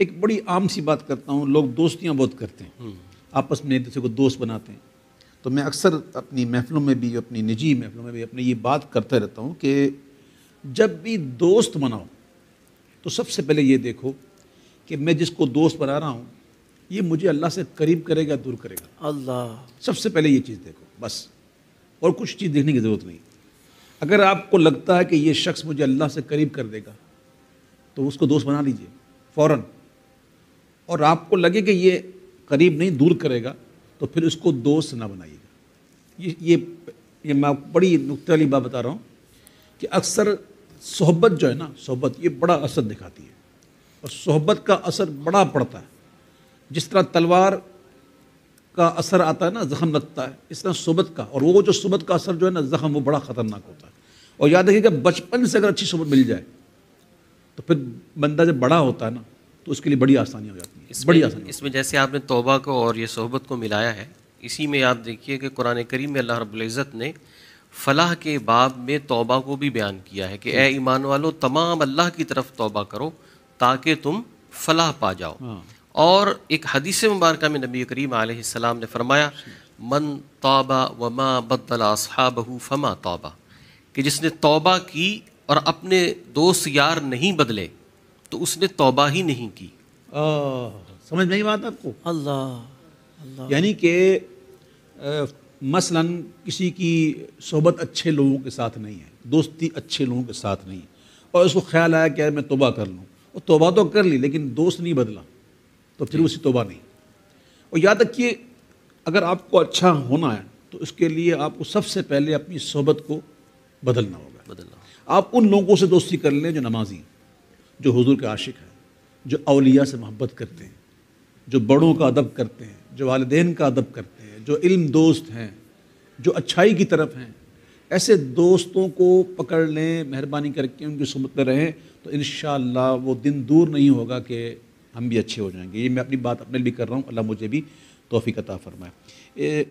एक बड़ी आम सी बात करता हूँ लोग दोस्तियाँ बहुत करते हैं हम्म। आपस में एक दूसरे को दोस्त बनाते हैं तो मैं अक्सर अपनी महफ़लों में भी अपनी निजी महफ़लों में भी अपनी ये बात करता रहता हूँ कि जब भी दोस्त बनाओ तो सबसे पहले ये देखो कि मैं जिसको दोस्त बना रहा हूँ ये मुझे अल्लाह से करीब करेगा दूर करेगा अल्लाह सबसे पहले ये चीज़ देखो बस और कुछ चीज़ देखने की ज़रूरत नहीं अगर आपको लगता है कि ये शख्स मुझे अल्लाह से करीब कर देगा तो उसको दोस्त बना लीजिए फ़ौर और आपको लगे कि ये करीब नहीं दूर करेगा तो फिर इसको दोस्त ना बनाइएगा ये ये ये मैं बड़ी नुकते वाली बात बता रहा हूँ कि अक्सर सोहबत जो है ना सोहबत ये बड़ा असर दिखाती है और सोहबत का असर बड़ा पड़ता है जिस तरह तलवार का असर आता है ना जख्म लगता है इस तरह सोबत का और वो जो सोबत का असर जो है ना जख्म वो बड़ा ख़तरनाक होता है और याद रखिएगा बचपन से अगर अच्छी सोबत मिल जाए तो फिर बंदा जब बड़ा होता है ना तो उसके लिए बड़ी आसानी हो जाती है बड़ी आसानी इसमें जैसे आपने तोबा को और ये सोहबत को मिलाया है इसी में आप देखिए कि कुरान करीम में अल्लाह रबुल्ज़त ने फलाह के बाब में तोबा को भी बयान किया है कि ए ईमान वालो तमाम अल्लाह की तरफ तोबा करो ताकि तुम फलाह पा जाओ हाँ। और एक हदीस मुबारक में नबी करीम आसमाम ने फरमाया मन तोबा वमा बदला बहू फमा तोबा कि जिसने तोबा की और अपने दोस्त यार नहीं बदले तो उसने तोबा ही नहीं की समझ नहीं बात आपको अल्लाह अल्लाह यानी कि मसलन किसी की सोहबत अच्छे लोगों के साथ नहीं है दोस्ती अच्छे लोगों के साथ नहीं है और उसको ख्याल आया कि मैं तोबा कर लूँ और तोबा तो कर ली लेकिन दोस्त नहीं बदला तो फिर उसी तोबा नहीं और याद रखिए अगर आपको अच्छा होना है तो उसके लिए आपको सबसे पहले अपनी सोहबत को बदलना होगा बदलना आप उन लोगों से दोस्ती कर लें जो नमाजी जो हुजूर के आशिक हैं जो अलिया से मोहब्बत करते हैं जो बड़ों का अदब करते हैं जो वालदे का अदब करते हैं जो इल्म दोस्त हैं जो अच्छाई की तरफ हैं ऐसे दोस्तों को पकड़ लें मेहरबानी करके उनकी सुमत में रहें तो इन वो दिन दूर नहीं होगा कि हम भी अच्छे हो जाएंगे ये मैं अपनी बात अपने लिए कर रहा हूँ अल्लाह मुझे भी तोहफी कता फ़रमाए